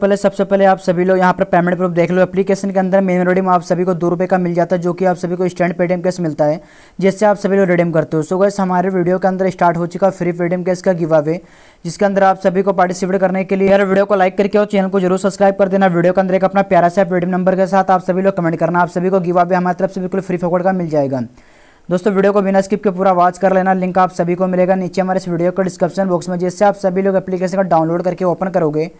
पहले सबसे पहले आप सभी लोग यहाँ पर पेमेंट प्रूफ देख लो एप्लीकेशन के अंदर मेन रिडीम आप सभी को दो रुपये का मिल जाता है जो कि आप सभी को स्टैंड पेटीएम कैश मिलता है जिससे आप सभी लोग रिडीम करते हो सो गैस हमारे वीडियो के अंदर स्टार्ट हो चुका फ्री पेटीएम कैश का गिवा वे जिसके अंदर आप सभी को पार्टिसिपेट करने के लिए हर वीडियो को लाइक करके और चैनल को जरूर सब्सक्राइब कर देना वीडियो के अंदर एक अपना प्यारा सा पेटीएम नंबर के साथ आप सभी लोग कमेंट करना आप सभी को गिवा वे हमारी तरफ से बिल्कुल फ्री फोकट का मिल जाएगा दोस्तों वीडियो को बिना स्किप के पूरा वॉच कर लेना लिंक आप सभी को मिलेगा नीचे हमारे इस वीडियो को डिस्क्रिप्शन बॉक्स में जिससे आप सभी लोग एप्लीकेशन का डाउनलोड करके ओपन करोगे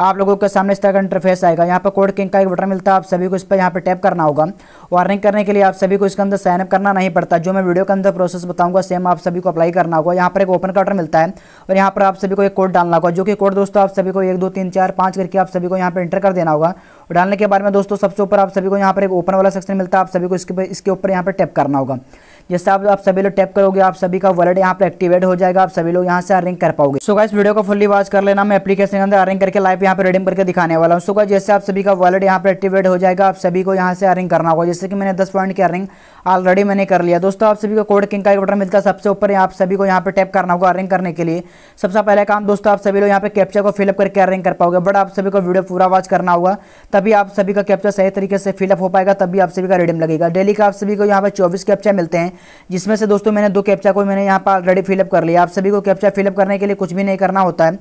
आप लोगों के सामने इस तरह का इंटरफेस आएगा यहाँ पर कोड किंग का एक बटन मिलता है आप सभी को इस पर यहाँ पर टैप करना होगा वार्निंग करने के लिए आप सभी को इसके अंदर साइनअप करना नहीं पड़ता जो मैं वीडियो के अंदर प्रोसेस बताऊंगा सेम आप सभी को अप्लाई करना होगा यहाँ पर एक ओपन का मिलता है और यहाँ पर आप सभी को एक कोड डालना होगा जो कि कोड दोस्तों आप सभी को एक दो तीन चार पाँच करके आप सभी को यहाँ पर इंटर कर देना होगा और डालने के बाद में दोस्तों सबसे ऊपर आप सभी को यहाँ पर एक ओपन वाला सेक्शन मिलता है आप सभी को इसके इसके ऊपर यहाँ पर टैप करना होगा जैसे आप आप सभी लोग टैप करोगे आप सभी का वॉलेट यहाँ पर एक्टिवेट हो जाएगा आप सभी लोग यहाँ से अर्निंग कर पाओगे सो गाइस वीडियो को फुल्ली वॉच कर लेना मैं एप्लीकेशन के अंदर अर्निंग करके लाइव यहाँ पर रेडिंग करके दिखाने वाला हूँ सो गाइस जैसे आप सभी का वॉलेट यहाँ पर एक्टिवेट हो जाएगा आप सभी को यहाँ से अर्निंग करना होगा जैसे कि मैंने दस पॉइंट की अर्निंग ऑलरेडी मैंने कर लिया दोस्तों आप सभी को कोड किंग का एक बटन मिलता है सबसे ऊपर आप सभी को यहाँ पर टैप करना होगा अर्निंग करने के लिए सबसे पहला काम दोस्तों आप सभी लोग यहाँ पे कैप्चर को फिलअप करके अर्निंग कर पाओगे बट आप सभी को वीडियो पूरा वॉच करना होगा तभी आप सभी का कैप्चर सही तरीके से फिलअप हो पाएगा तभी आप सभी का रिडीम लगेगा डेली का आप सभी को यहाँ पर चौबीस कैप्चर मिलते हैं जिसमें से दोस्तों मैंने दो कैप्चा को मैंने यहाँ पर ऑलरेडी फिलअप कर लिया आप सभी को कैप्चा फिलअप करने के लिए कुछ भी नहीं करना होता है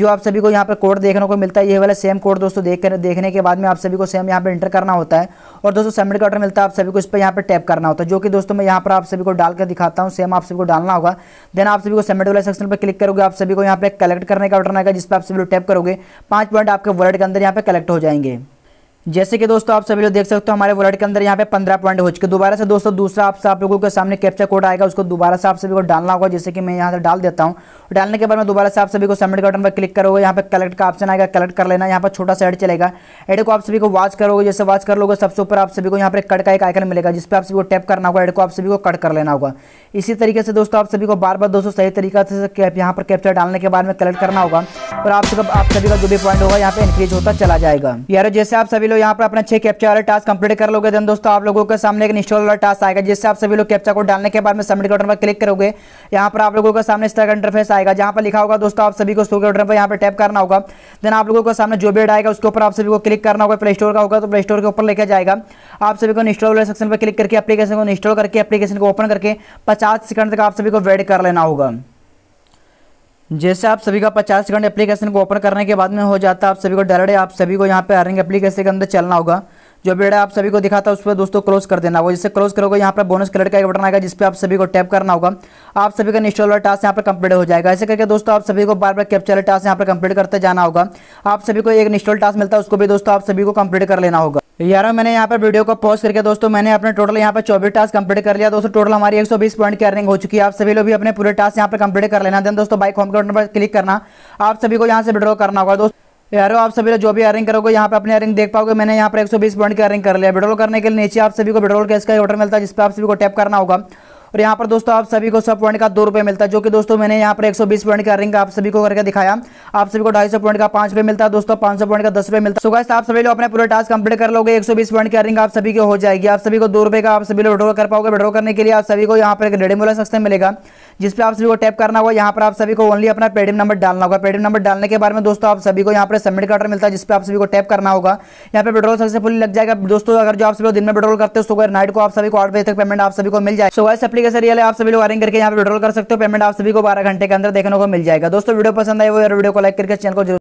जो आप सभी को यहाँ पर कोड देखने को मिलता है ये वाला सेम कोड दोस्तों देख कर देखने के बाद में आप सभी को सेम यहाँ पर इंटर करना होता है और दोस्तों सबमिट का ऑर्डर मिलता है आप सभी को इस पर यहाँ पर टैप करना होता है जो कि दोस्तों मैं यहाँ पर आप सभी को डाल कर दिखाता हूँ सेम आप सभी को डालना होगा देन आप सभी को सबमिट वाले सेक्शन पर क्लिक करोगे आप सभी को यहाँ पर कलेक्ट करने का ऑर्डर आएगा जिस पर आप सभी लोग टैप करोगे पाँच पॉइंट आपके वर्ड के अंदर यहाँ पर कलेक्ट हो जाएंगे जैसे कि दोस्तों आप सभी लोग देख सकते हो हमारे वॉलेट के अंदर यहाँ पे पंद्रह पॉइंट हो चुके दोबारा से दोस्तों दूसरा आपसे आप लोगों के सामने कैप्चर कोड आएगा उसको दोबारा से आप सभी को डालना होगा जैसे कि मैं यहाँ से डाल देता हूँ डालने के बाद मैं दोबारा से आप सभी को सबमिट बटन पर क्लिक करोगे यहाँ पे कलेक्ट का ऑप्शन आएगा कलेक्ट कर लेना यहाँ पर छोटा सा एड चलेगा एड को आप सभी को वॉच करोगे जैसे वॉच कर लोगे सबसे ऊपर आप सभी को यहाँ पर कट का एक आइकन मिलेगा जिस पर आप सभी को टैप करना होगा एड को आप सभी को कट कर लेना होगा इसी तरीके से दोस्तों आप सभी को बार बार दोस्तों सही तरीका से यहाँ पर कैप्चर डालने के बाद में कलेक्ट करना होगा और आप सभी का जो भी पॉइंट होगा यहाँ पे इंक्रीज होता चला जाएगा यार जैसे आप सभी लोग लोग यहाँ पर अपना छह कैप्चा वाला टास्क कंप्लीट कर लोगे देन दोस्तों आप लोगों के सामने एक इंस्टॉल वाला टास्क आएगा जिससे आप सभी लोग कैप्चा को डालने के बाद में सबमिट बटन पर क्लिक करोगे यहाँ पर आप लोगों के सामने इस तरह का इंटरफेस आएगा जहाँ पर लिखा होगा दोस्तों आप सभी को स्टोर के बटन पर यहाँ पर टैप करना होगा देन आप लोगों के सामने जो बेड आएगा उसके ऊपर आप सभी को क्लिक करना होगा प्ले स्टोर का होगा तो प्ले स्टोर के ऊपर लेके जाएगा आप सभी को इंस्टॉल वाले सेक्शन पर क्लिक करके एप्लीकेशन को इंस्टॉल करके एप्लीकेशन को ओपन करके पचास सेकंड तक आप सभी को वेट कर लेना होगा जैसे आप सभी का 50 सेकंड एप्लीकेशन को ओपन करने के बाद में हो जाता है आप सभी को डायरेक्ट आप सभी को यहाँ पे अर्निंग एप्लीकेशन के अंदर चलना होगा जो वीडियो आप सभी को दिखाता है उस पर दोस्तों क्लोज कर देना होगा जिससे क्लोज करोगे यहाँ पर बोनस कलर का एक बटन आएगा जिस पर आप सभी को टैप करना होगा आप सभी का इंस्टॉलर टास्क यहाँ पर कंप्लीट हो जाएगा ऐसे करके दोस्तों आप सभी को बार बार कैप्चर टास्क यहाँ पर कंप्लीट करते जाना होगा आप सभी को एक इंस्टॉल टास्क मिलता है उसको भी दोस्तों आप सभी को कंप्लीट कर लेना होगा यार मैंने यहाँ पर वीडियो को पॉज करके दोस्तों मैंने अपने टोटल यहाँ पर चौबीस टास्क कंप्लीट कर लिया दोस्तों टोटल हमारी 120 पॉइंट की अर्निंग हो चुकी है आप सभी लोग भी अपने पूरे टास्क यहाँ पर कंप्लीट कर लेना देन दोस्तों बाइक होम के पर क्लिक करना आप सभी को यहाँ से विड्रॉ करना होगा दोस्तों यारो आप सभी लोग जो भी अर्निंग करोगे यहाँ पे अपने अर्निंग देख पाओगे मैंने यहाँ पर बीस पॉइंट की अर्निंग कर लिया विड्रॉल करने के लिए नीचे आप सभी को विड्रॉल कैश का ऑर्डर मिलता है जिस पर आप सभी को टैप करना होगा और यहाँ पर दोस्तों आप सभी को सौ पॉइंट का दो रुपये मिलता है जो कि दोस्तों मैंने यहाँ पर एक सौ बीस पॉइंट का रिंग आप सभी को करके दिखाया आप सभी को ढाई सौ पॉइंट का पांच रुपये मिलता है दोस्तों पांच सौ पॉइंट का दस रुपये मिलता है सो आप सभी लोग अपने पूरे टास्क कंप्लीट कर लोगे एक सौ बीस पॉइंट का रिंग आप सभी को हो जाएगी आप सभी को दो रुपये का आप सभी लोग विड्रो कर पाओगे विड्रो करने के लिए आप सभी को यहाँ पर एक मोला सस्ते मिलेगा जिस पर आप सभी को टैप करना होगा यहाँ पर आप सभी को ओनली अपना पेटीएम नंबर डालना होगा पेटीएम नंबर डालने के बारे में दोस्तों आप सभी को यहाँ पर सबमिट कार्ड मिलता है जिस पर आप सभी को टैप करना होगा यहाँ पे पेट्रोल सक्सेसफुली लग जाएगा दोस्तों अगर जो आप सभी दिन में पेट्रोल करते हो सुबह नाइट को आप सभी को आठ बजे तक पेमेंट आप सभी को मिल जाए सो से एप्लीकेशन रियल है आप सभी लोग आरिंग करके यहाँ पे विड्रॉल कर सकते हो पेमेंट आप सभी को बारह घंटे के अंदर देखने को मिल जाएगा दोस्तों वीडियो पसंद आए वो वीडियो को लाइक करके चैनल को जरूर